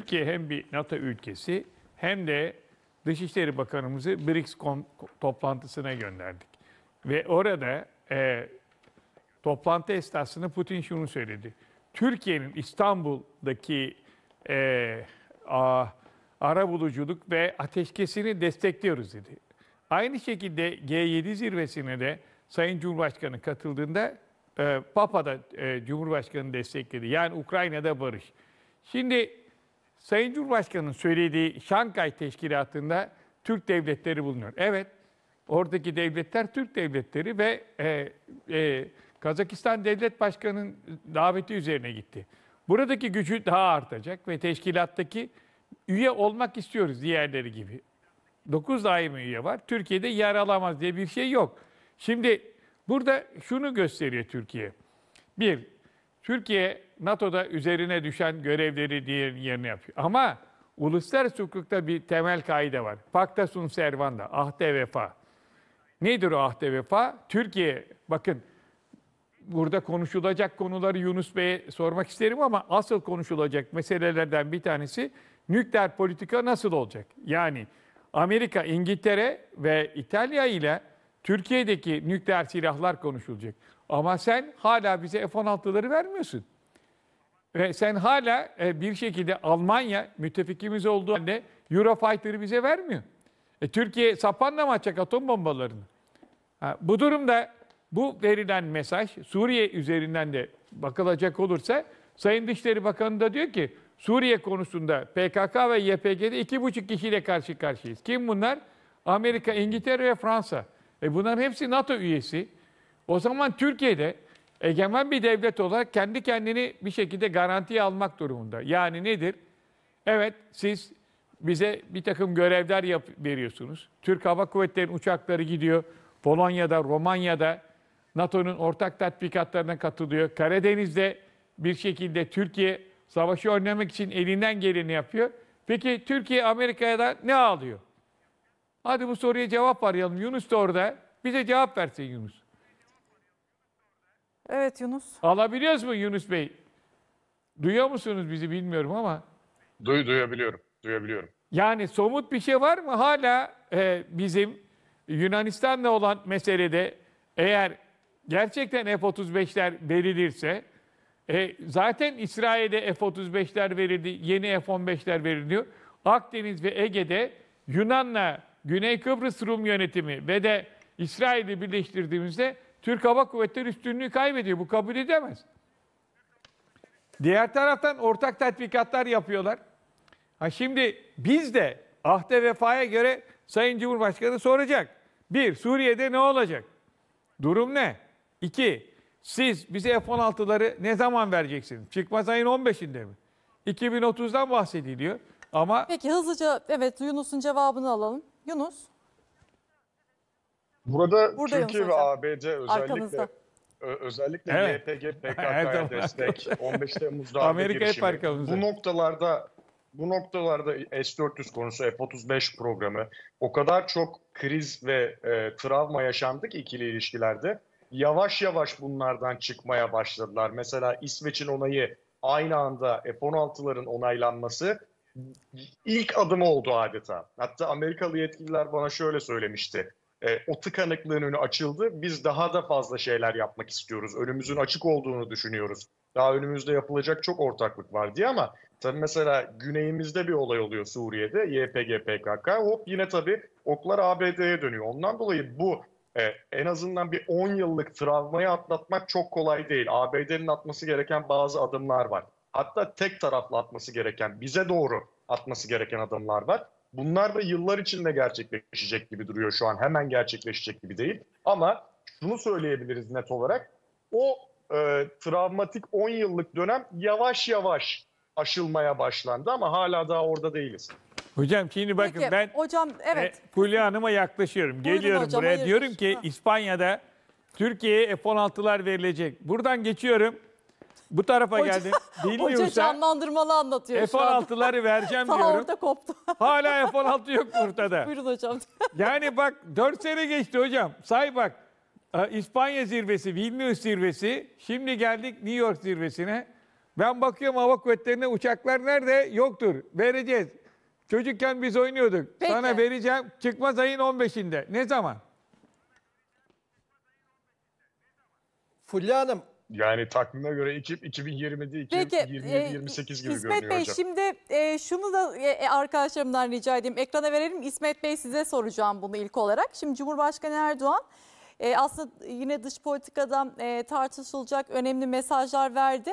Türkiye hem bir NATO ülkesi hem de Dışişleri Bakanımızı BRICS toplantısına gönderdik. Ve orada e, toplantı esnasında Putin şunu söyledi. Türkiye'nin İstanbul'daki e, a, ara buluculuk ve ateşkesini destekliyoruz dedi. Aynı şekilde G7 zirvesine de Sayın Cumhurbaşkanı katıldığında e, Papa da e, Cumhurbaşkanı destekledi. Yani Ukrayna'da barış. Şimdi Sayın Cumhurbaşkanı'nın söylediği Şangay Teşkilatı'nda Türk devletleri bulunuyor. Evet, oradaki devletler Türk devletleri ve e, e, Kazakistan Devlet Başkanı'nın daveti üzerine gitti. Buradaki gücü daha artacak ve teşkilattaki üye olmak istiyoruz diğerleri gibi. 9 daimi üye var. Türkiye'de yer alamaz diye bir şey yok. Şimdi burada şunu gösteriyor Türkiye. Bir, Türkiye NATO'da üzerine düşen görevleri diğerinin yerine yapıyor. Ama uluslararası hukukta bir temel kaide var. Pacta Sunt servanda, ahde vefa. Nedir o ahde vefa? Türkiye, bakın burada konuşulacak konuları Yunus Bey'e sormak isterim ama asıl konuşulacak meselelerden bir tanesi nükleer politika nasıl olacak? Yani Amerika, İngiltere ve İtalya ile Türkiye'deki nükleer silahlar konuşulacak. Ama sen hala bize F-16'ları vermiyorsun. Ve sen hala e, bir şekilde Almanya müttefikimiz olduğu halde Eurofighter'ı bize vermiyor. E, Türkiye sapanla mı atacak atom bombalarını? Ha, bu durumda bu verilen mesaj Suriye üzerinden de bakılacak olursa Sayın Dışişleri Bakanı da diyor ki Suriye konusunda PKK ve YPG'de iki buçuk kişiyle karşı karşıyayız. Kim bunlar? Amerika, İngiltere ve Fransa. E bunların hepsi NATO üyesi. O zaman Türkiye'de egemen bir devlet olarak kendi kendini bir şekilde garantiye almak durumunda. Yani nedir? Evet siz bize bir takım görevler yap veriyorsunuz. Türk Hava Kuvvetleri'nin uçakları gidiyor. Polonya'da, Romanya'da NATO'nun ortak tatbikatlarına katılıyor. Karadeniz'de bir şekilde Türkiye savaşı önlemek için elinden geleni yapıyor. Peki Türkiye Amerika'da ne alıyor? Hadi bu soruya cevap arayalım. Yunus da orada. Bize cevap versin Yunus. Evet Yunus. Alabiliyoruz mu Yunus Bey? Duyuyor musunuz bizi bilmiyorum ama. Duy, duyabiliyorum, duyabiliyorum. Yani somut bir şey var mı? Hala e, bizim Yunanistan'la olan meselede eğer gerçekten F-35'ler verilirse e, zaten İsrail'de F-35'ler verildi, yeni F-15'ler veriliyor. Akdeniz ve Ege'de Yunan'la Güney Kıbrıs Rum yönetimi ve de İsrail'i birleştirdiğimizde Türk Hava Kuvvetleri üstünlüğü kaybediyor. Bu kabul edemez. Diğer taraftan ortak tatbikatlar yapıyorlar. Ha şimdi biz de ahde vefaya göre Sayın Cumhurbaşkanı soracak. Bir, Suriye'de ne olacak? Durum ne? İki, siz bize F-16'ları ne zaman vereceksiniz? Çıkmaz ayın 15'inde mi? 2030'dan bahsediliyor ama... Peki hızlıca evet Yunus'un cevabını alalım. Yunus. Burada Buradayım Türkiye ve hocam. ABC özellikle Arkanızda. özellikle Evet. YPG PKK'ya Evet. destek 15 Temmuz'da Amerika hep girişimi. Bu noktalarda bu noktalarda S-400 konusu, F-35 programı o kadar çok kriz ve e, travma yaşandı ikili ilişkilerde. Yavaş yavaş bunlardan çıkmaya başladılar. Mesela İsveç'in onayı aynı anda F-16'ların onaylanması ilk adımı oldu adeta. Hatta Amerikalı yetkililer bana şöyle söylemişti. E, o tıkanıklığın önü açıldı. Biz daha da fazla şeyler yapmak istiyoruz. Önümüzün açık olduğunu düşünüyoruz. Daha önümüzde yapılacak çok ortaklık var diye ama tabii mesela güneyimizde bir olay oluyor Suriye'de YPG PKK hop yine tabii oklar ABD'ye dönüyor. Ondan dolayı bu e, en azından bir 10 yıllık travmayı atlatmak çok kolay değil. ABD'nin atması gereken bazı adımlar var. Hatta tek taraflı atması gereken, bize doğru atması gereken adımlar var. Bunlar da yıllar içinde gerçekleşecek gibi duruyor şu an. Hemen gerçekleşecek gibi değil. Ama şunu söyleyebiliriz net olarak. O e, travmatik 10 yıllık dönem yavaş yavaş aşılmaya başlandı ama hala daha orada değiliz. Hocam şimdi bakın Peki, ben hocam e, evet. E, Fulya Hanım'a yaklaşıyorum. Buyurun Geliyorum hocam, buraya. Hayırdır. Diyorum ki ha. İspanya'da Türkiye'ye F-16'lar verilecek. Buradan geçiyorum. Bu tarafa Hoca, geldim. Hoca Bilmiyorsa canlandırmalı anlatıyor şu anda. F-16'ları vereceğim Tam diyorum. orada koptu. Hala F-16 yok ortada. Buyurun hocam. Yani bak 4 sene geçti hocam. Say bak. Ee, İspanya zirvesi, Vilnius zirvesi. Şimdi geldik New York zirvesine. Ben bakıyorum hava kuvvetlerine uçaklar nerede? Yoktur. Vereceğiz. Çocukken biz oynuyorduk. Peki. Sana vereceğim. Çıkmaz ayın 15'inde. Ne zaman? Fulya Hanım yani takvime göre ekip 2020'de 2028 e, gibi İsmet Bey, hocam. Şimdi e, şunu da e, e, arkadaşlarımdan rica edeyim. Ekrana verelim. İsmet Bey size soracağım bunu ilk olarak. Şimdi Cumhurbaşkanı Erdoğan e, aslında yine dış politikadan e, tartışılacak önemli mesajlar verdi.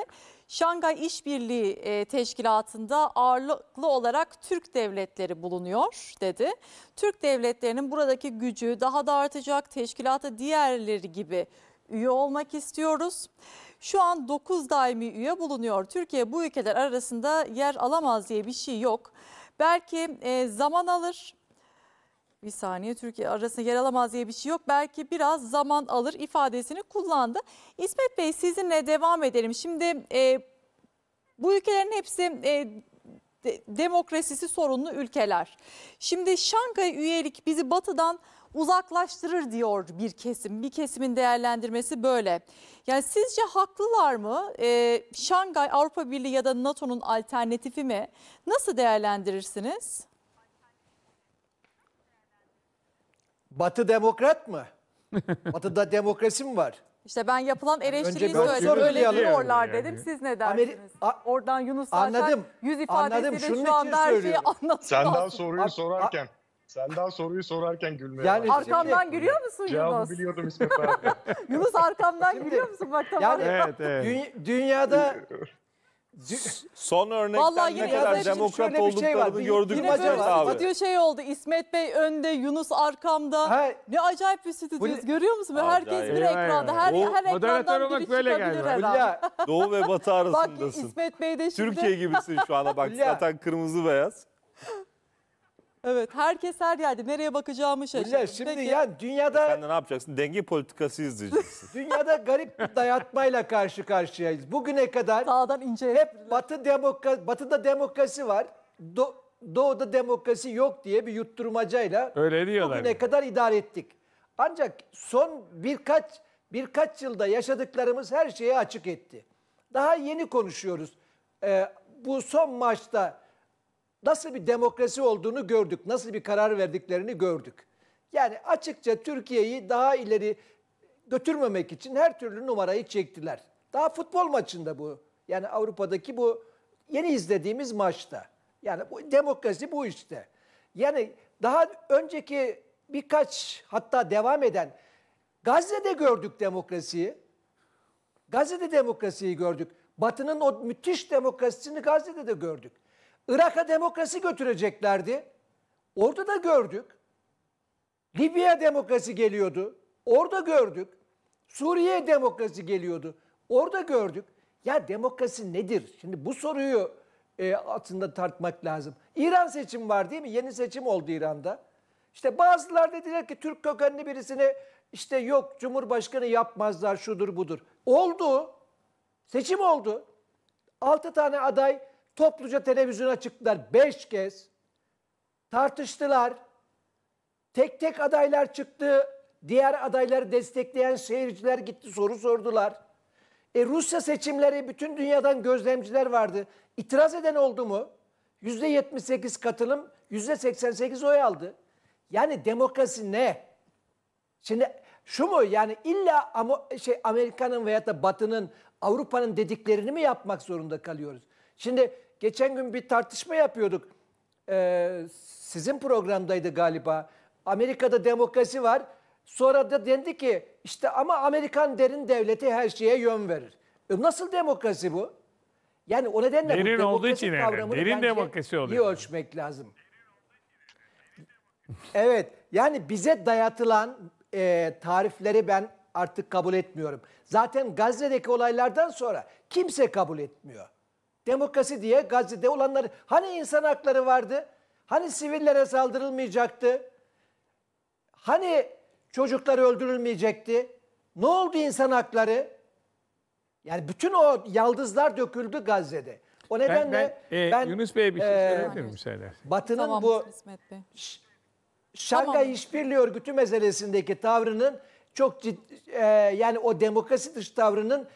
Şangay İşbirliği e, Teşkilatı'nda ağırlıklı olarak Türk devletleri bulunuyor dedi. Türk devletlerinin buradaki gücü daha da artacak teşkilata diğerleri gibi üye olmak istiyoruz. Şu an 9 daimi üye bulunuyor. Türkiye bu ülkeler arasında yer alamaz diye bir şey yok. Belki e, zaman alır. Bir saniye Türkiye arasında yer alamaz diye bir şey yok. Belki biraz zaman alır ifadesini kullandı. İsmet Bey sizinle devam edelim. Şimdi e, bu ülkelerin hepsi e, demokrasisi sorunlu ülkeler. Şimdi Şangay üyelik bizi batıdan uzaklaştırır diyor bir kesim. Bir kesimin değerlendirmesi böyle. Yani sizce haklılar mı? Ee, Şangay Avrupa Birliği ya da NATO'nun alternatifi mi? Nasıl değerlendirirsiniz? Batı demokrat mı? Batı'da demokrasi mi var? İşte ben yapılan eleştiriyi Önce söyledim. Öyle diyorlar yani. dedim. Siz ne dersiniz? Ameri- Oradan Yunus zaten anladım, yüz ifadesiyle anladım. Şunun şu anda her şeyi anlatıyor. Senden soruyu sorarken. Sen daha soruyu sorarken gülmeye yani başladın. Arkamdan gülüyor musun Cevabı Yunus? biliyordum İsmet abi. Yunus arkamdan Şimdi- gülüyor musun? Bak tamam. Yani evet, evet. Dü- dünyada Son örnekten Vallahi yine ne kadar için demokrat şöyle bir şey var. Bir- gördük yine mü böyle abi? stüdyo şey oldu. İsmet Bey önde, Yunus arkamda. ha, Ne acayip bir stüdyoyuz. Bu- Görüyor musun? Böyle Herkes bir Eyvah ekranda. Her, Bu her moderatör ekrandan biri böyle çıkabilir galiba. herhalde. Doğu ve batı Bak arasındasın. İsmet Bey de şimdi. Türkiye gibisin şu ana bak zaten kırmızı beyaz. Evet herkes her yerde nereye bakacağımı şaşırdım. şimdi Peki. ya dünyada e Sen de ne yapacaksın? Denge politikası izleyeceksin. dünyada garip dayatmayla karşı karşıyayız. Bugüne kadar Sağdan ince hep Batı demokrasi Batı'da demokrasi var. Do- Doğu'da demokrasi yok diye bir yutturmacayla Öyle diyorlar. bugüne kadar idare ettik. Ancak son birkaç birkaç yılda yaşadıklarımız her şeye açık etti. Daha yeni konuşuyoruz. Ee, bu son maçta nasıl bir demokrasi olduğunu gördük. Nasıl bir karar verdiklerini gördük. Yani açıkça Türkiye'yi daha ileri götürmemek için her türlü numarayı çektiler. Daha futbol maçında bu. Yani Avrupa'daki bu yeni izlediğimiz maçta. Yani bu demokrasi bu işte. Yani daha önceki birkaç hatta devam eden Gazze'de gördük demokrasiyi. Gazze'de demokrasiyi gördük. Batı'nın o müthiş demokrasisini Gazze'de de gördük. Irak'a demokrasi götüreceklerdi. Orada da gördük. Libya demokrasi geliyordu. Orada gördük. Suriye demokrasi geliyordu. Orada gördük. Ya demokrasi nedir? Şimdi bu soruyu e, aslında tartmak lazım. İran seçim var değil mi? Yeni seçim oldu İran'da. İşte bazılar dediler ki Türk kökenli birisini işte yok Cumhurbaşkanı yapmazlar şudur budur. Oldu. Seçim oldu. Altı tane aday Topluca televizyona çıktılar beş kez. Tartıştılar. Tek tek adaylar çıktı. Diğer adayları destekleyen seyirciler gitti soru sordular. E, Rusya seçimleri bütün dünyadan gözlemciler vardı. İtiraz eden oldu mu? %78 katılım, %88 oy aldı. Yani demokrasi ne? Şimdi şu mu yani illa ama, şey Amerika'nın veya da Batı'nın, Avrupa'nın dediklerini mi yapmak zorunda kalıyoruz? Şimdi Geçen gün bir tartışma yapıyorduk. Ee, sizin programdaydı galiba. Amerika'da demokrasi var. Sonra da dendi ki işte ama Amerikan derin devleti her şeye yön verir. E nasıl demokrasi bu? Yani o nedenle derin bu olduğu için kavramını yani. derin demokrasi oluyor. iyi ölçmek lazım. evet yani bize dayatılan e, tarifleri ben artık kabul etmiyorum. Zaten Gazze'deki olaylardan sonra kimse kabul etmiyor demokrasi diye Gazze'de olanları hani insan hakları vardı? Hani sivillere saldırılmayacaktı? Hani çocuklar öldürülmeyecekti? Ne oldu insan hakları? Yani bütün o yaldızlar döküldü Gazze'de. O nedenle ben, ben, e, ben Yunus Bey'e bir şey e, söyleyebilir müsaade. Batı'nın tamam, bu Şangay tamam. İşbirliği Örgütü meselesindeki tavrının çok ciddi, e, yani o demokrasi dışı tavrının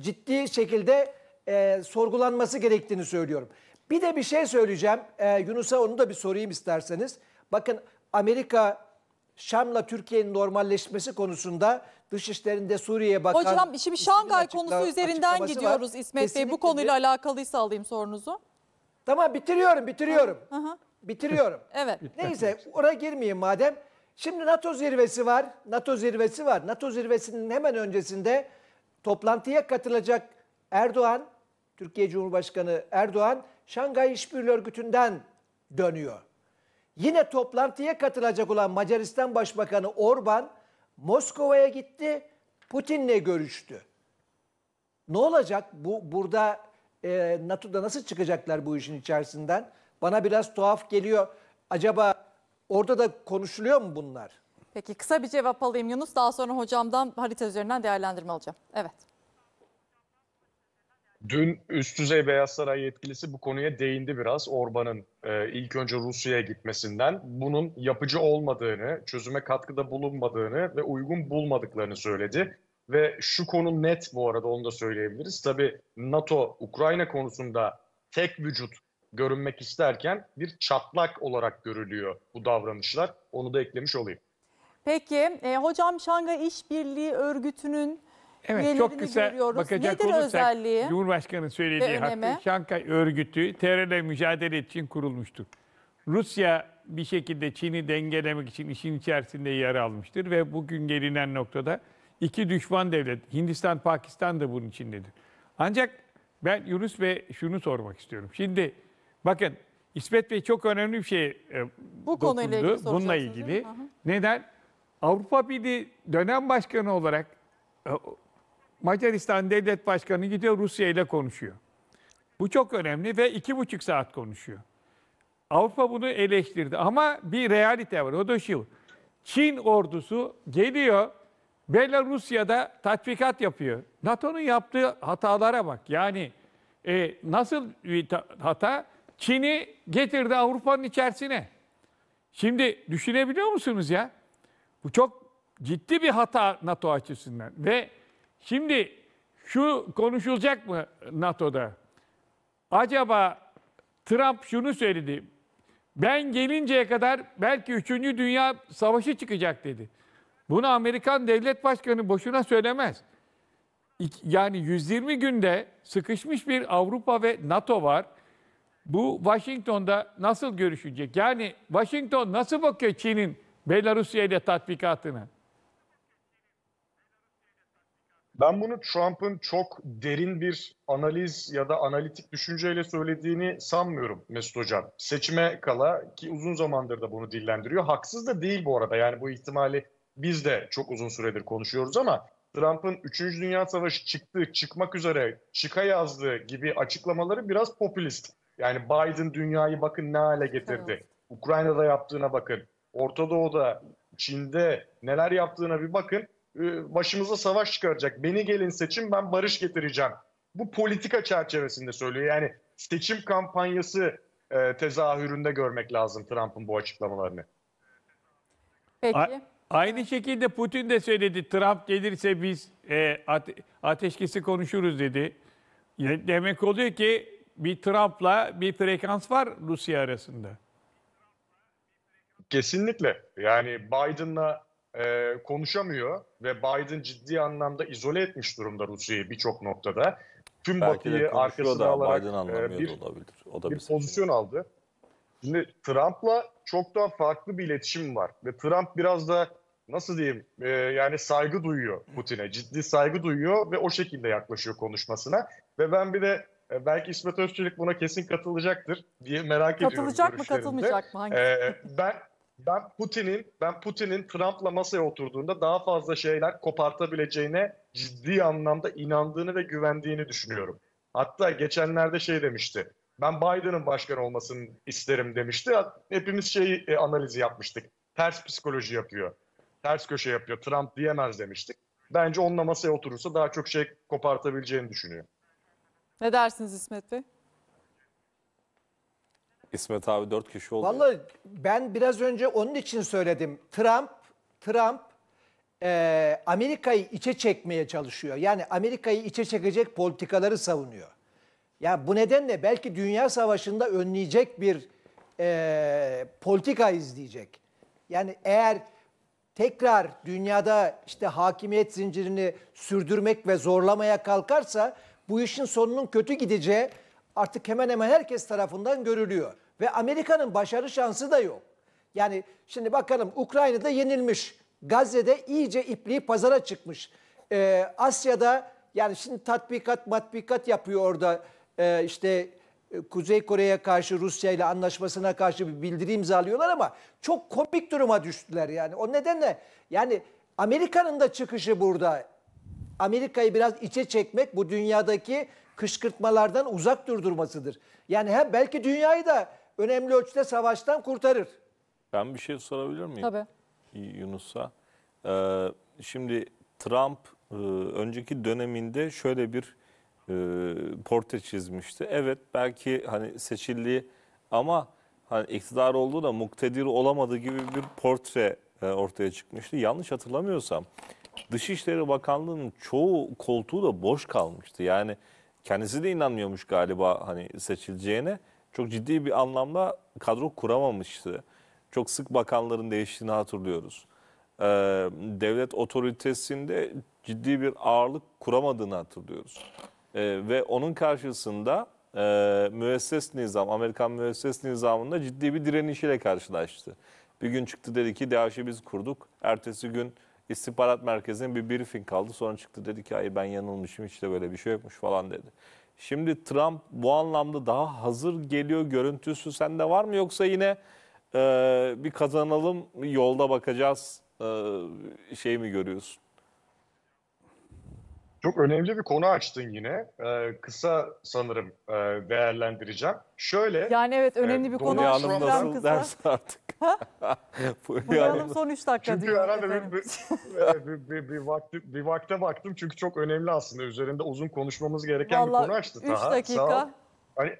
ciddi şekilde e, sorgulanması gerektiğini söylüyorum. Bir de bir şey söyleyeceğim. E, Yunus'a onu da bir sorayım isterseniz. Bakın Amerika Şam'la Türkiye'nin normalleşmesi konusunda Dışişlerinde Suriye'ye bakan... Hocam şimdi Şangay konusu üzerinden gidiyoruz var. İsmet Kesinlikle. Bey. Bu konuyla alakalıysa alayım sorunuzu. Tamam bitiriyorum, bitiriyorum. Hı Bitiriyorum. evet. Neyse oraya girmeyeyim madem. Şimdi NATO zirvesi var. NATO zirvesi var. NATO zirvesinin hemen öncesinde toplantıya katılacak Erdoğan, Türkiye Cumhurbaşkanı Erdoğan Şangay İşbirliği Örgütü'nden dönüyor. Yine toplantıya katılacak olan Macaristan Başbakanı Orban Moskova'ya gitti, Putin'le görüştü. Ne olacak bu burada e, NATO'da nasıl çıkacaklar bu işin içerisinden? Bana biraz tuhaf geliyor. Acaba orada da konuşuluyor mu bunlar? Peki kısa bir cevap alayım Yunus. Daha sonra hocamdan harita üzerinden değerlendirme alacağım. Evet. Dün üst düzey Beyaz Saray yetkilisi bu konuya değindi biraz. Orban'ın e, ilk önce Rusya'ya gitmesinden bunun yapıcı olmadığını, çözüme katkıda bulunmadığını ve uygun bulmadıklarını söyledi. Ve şu konu net bu arada onu da söyleyebiliriz. tabi NATO Ukrayna konusunda tek vücut görünmek isterken bir çatlak olarak görülüyor bu davranışlar. Onu da eklemiş olayım. Peki e, hocam Şangay İşbirliği Örgütü'nün Evet çok kısa görüyoruz. bakacak Nedir olursak özelliği? Cumhurbaşkanı söylediği hakkı Şanghay örgütü terörle mücadele için kurulmuştur. Rusya bir şekilde Çin'i dengelemek için işin içerisinde yer almıştır ve bugün gelinen noktada iki düşman devlet Hindistan, Pakistan da bunun içindedir. Ancak ben Yunus ve şunu sormak istiyorum. Şimdi bakın İsmet Bey çok önemli bir şey e, bu konuyla ilgili bununla ilgili. Neden? Avrupa Birliği dönem başkanı olarak e, Macaristan Devlet Başkanı gidiyor Rusya ile konuşuyor. Bu çok önemli ve iki buçuk saat konuşuyor. Avrupa bunu eleştirdi ama bir realite var. O da şu. Çin ordusu geliyor Belarusya'da tatbikat yapıyor. NATO'nun yaptığı hatalara bak. Yani e, nasıl bir hata? Çin'i getirdi Avrupa'nın içerisine. Şimdi düşünebiliyor musunuz ya? Bu çok ciddi bir hata NATO açısından. Ve Şimdi şu konuşulacak mı NATO'da? Acaba Trump şunu söyledi. Ben gelinceye kadar belki 3. Dünya Savaşı çıkacak dedi. Bunu Amerikan Devlet Başkanı boşuna söylemez. Yani 120 günde sıkışmış bir Avrupa ve NATO var. Bu Washington'da nasıl görüşecek? Yani Washington nasıl bakıyor Çin'in Belarusya ile tatbikatına? Ben bunu Trump'ın çok derin bir analiz ya da analitik düşünceyle söylediğini sanmıyorum Mesut Hocam. Seçime kala ki uzun zamandır da bunu dillendiriyor. Haksız da değil bu arada yani bu ihtimali biz de çok uzun süredir konuşuyoruz ama Trump'ın 3. Dünya Savaşı çıktı, çıkmak üzere, çıka yazdığı gibi açıklamaları biraz popülist. Yani Biden dünyayı bakın ne hale getirdi. Evet. Ukrayna'da yaptığına bakın. Orta Doğu'da, Çin'de neler yaptığına bir bakın. E, başımıza savaş çıkaracak. Beni gelin seçin ben barış getireceğim. Bu politika çerçevesinde söylüyor. Yani seçim kampanyası e, tezahüründe görmek lazım Trump'ın bu açıklamalarını. Peki. A- aynı şekilde Putin de söyledi. Trump gelirse biz e, ate- ateşkesi konuşuruz dedi. Demek oluyor ki bir Trump'la bir frekans var Rusya arasında. Kesinlikle. Yani Biden'la e, konuşamıyor ve Biden ciddi anlamda izole etmiş durumda Rusya'yı birçok noktada. Tüm Belki Batı'yı arkasına da, alarak e, bir, olabilir. O da bir, bir pozisyon şey. aldı. Şimdi Trump'la çok daha farklı bir iletişim var ve Trump biraz da nasıl diyeyim e, yani saygı duyuyor Putin'e. Ciddi saygı duyuyor ve o şekilde yaklaşıyor konuşmasına. Ve ben bir de e, belki İsmet Özçelik buna kesin katılacaktır diye merak Katılacak ediyorum. Katılacak mı katılmayacak mı? Hangisi? E, ben ben Putin'in ben Putin'in Trump'la masaya oturduğunda daha fazla şeyler kopartabileceğine ciddi anlamda inandığını ve güvendiğini düşünüyorum. Hatta geçenlerde şey demişti. Ben Biden'ın başkan olmasını isterim demişti. Hepimiz şey e, analizi yapmıştık. Ters psikoloji yapıyor. Ters köşe yapıyor. Trump diyemez demiştik. Bence onunla masaya oturursa daha çok şey kopartabileceğini düşünüyorum. Ne dersiniz İsmet Bey? İsmet abi dört kişi oldu. Vallahi ben biraz önce onun için söyledim. Trump, Trump e, Amerika'yı içe çekmeye çalışıyor. Yani Amerika'yı içe çekecek politikaları savunuyor. Ya bu nedenle belki Dünya Savaşı'nda önleyecek bir e, politika izleyecek. Yani eğer tekrar dünyada işte hakimiyet zincirini sürdürmek ve zorlamaya kalkarsa bu işin sonunun kötü gideceği artık hemen hemen herkes tarafından görülüyor. Ve Amerika'nın başarı şansı da yok. Yani şimdi bakalım Ukrayna'da yenilmiş. Gazze'de iyice ipliği pazara çıkmış. Ee, Asya'da yani şimdi tatbikat matbikat yapıyor orada. Ee, işte e, Kuzey Kore'ye karşı Rusya ile anlaşmasına karşı bir bildiri imzalıyorlar ama çok komik duruma düştüler yani. O nedenle yani Amerika'nın da çıkışı burada. Amerika'yı biraz içe çekmek bu dünyadaki kışkırtmalardan uzak durdurmasıdır. Yani hem belki dünyayı da önemli ölçüde savaştan kurtarır. Ben bir şey sorabilir miyim? Tabii. Yunus'a. Ee, şimdi Trump e, önceki döneminde şöyle bir e, portre çizmişti. Evet belki hani seçildiği ama hani iktidar olduğu da muktedir olamadı gibi bir portre e, ortaya çıkmıştı. Yanlış hatırlamıyorsam Dışişleri Bakanlığı'nın çoğu koltuğu da boş kalmıştı. Yani kendisi de inanmıyormuş galiba hani seçileceğine. Çok ciddi bir anlamda kadro kuramamıştı. Çok sık bakanların değiştiğini hatırlıyoruz. Ee, devlet otoritesinde ciddi bir ağırlık kuramadığını hatırlıyoruz. Ee, ve onun karşısında e, müesses nizam, Amerikan müesses nizamında ciddi bir direniş ile karşılaştı. Bir gün çıktı dedi ki DAEŞ'i biz kurduk. Ertesi gün istihbarat merkezinin bir briefing kaldı. Sonra çıktı dedi ki hayır ben yanılmışım hiç de böyle bir şey yokmuş falan dedi. Şimdi Trump bu anlamda daha hazır geliyor görüntüsü sende var mı yoksa yine e, bir kazanalım yolda bakacağız e, şey mi görüyorsun? Çok önemli bir konu açtın yine. Ee, kısa sanırım e, değerlendireceğim. Şöyle. Yani evet önemli e, bir e, konu açtın. Kısa. ders artık. Buyuralım son 3 dakika. Çünkü herhalde bir, bir, bir, bir, bir, vakti, bir vakte baktım çünkü çok önemli aslında. Üzerinde uzun konuşmamız gereken Vallahi bir konu açtı. 3 dakika. Hani,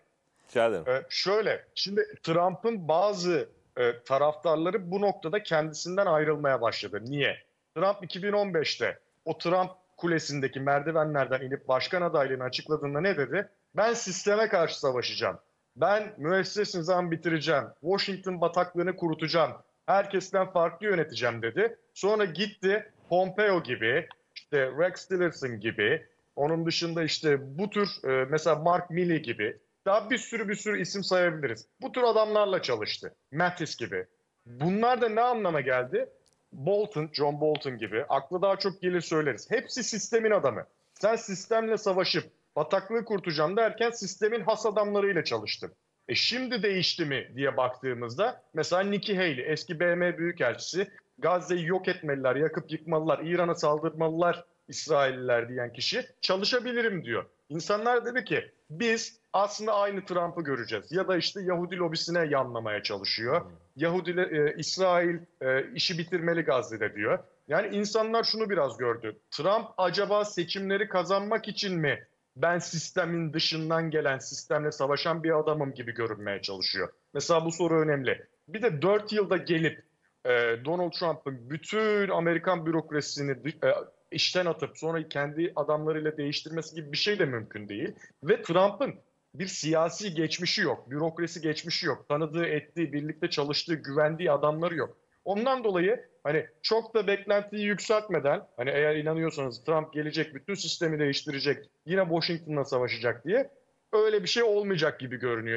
e, şöyle, şimdi Trump'ın bazı e, taraftarları bu noktada kendisinden ayrılmaya başladı. Niye? Trump 2015'te o Trump kulesindeki merdivenlerden inip başkan adaylığını açıkladığında ne dedi? Ben sisteme karşı savaşacağım. Ben müesses nizam bitireceğim. Washington bataklığını kurutacağım. Herkesten farklı yöneteceğim dedi. Sonra gitti Pompeo gibi, işte Rex Tillerson gibi, onun dışında işte bu tür e, mesela Mark Milley gibi daha bir sürü bir sürü isim sayabiliriz. Bu tür adamlarla çalıştı. Mattis gibi. Bunlar da ne anlama geldi? Bolton, John Bolton gibi. Aklı daha çok gelir söyleriz. Hepsi sistemin adamı. Sen sistemle savaşıp bataklığı kurtacağım derken sistemin has adamlarıyla çalıştım. E şimdi değişti mi diye baktığımızda mesela Nikki Haley eski BM Büyükelçisi Gazze'yi yok etmeliler, yakıp yıkmalılar, İran'a saldırmalılar İsrailliler diyen kişi çalışabilirim diyor. İnsanlar dedi ki biz aslında aynı Trump'ı göreceğiz. Ya da işte Yahudi lobisine yanlamaya çalışıyor. Hmm. Yahudi e, İsrail e, işi bitirmeli Gazze'de diyor. Yani insanlar şunu biraz gördü. Trump acaba seçimleri kazanmak için mi ben sistemin dışından gelen, sistemle savaşan bir adamım gibi görünmeye çalışıyor. Mesela bu soru önemli. Bir de 4 yılda gelip e, Donald Trump'ın bütün Amerikan bürokrasisini e, işten atıp sonra kendi adamlarıyla değiştirmesi gibi bir şey de mümkün değil. Ve Trump'ın bir siyasi geçmişi yok, bürokrasi geçmişi yok, tanıdığı, ettiği, birlikte çalıştığı, güvendiği adamları yok. Ondan dolayı hani çok da beklentiyi yükseltmeden hani eğer inanıyorsanız Trump gelecek bütün sistemi değiştirecek yine Washington'la savaşacak diye öyle bir şey olmayacak gibi görünüyor.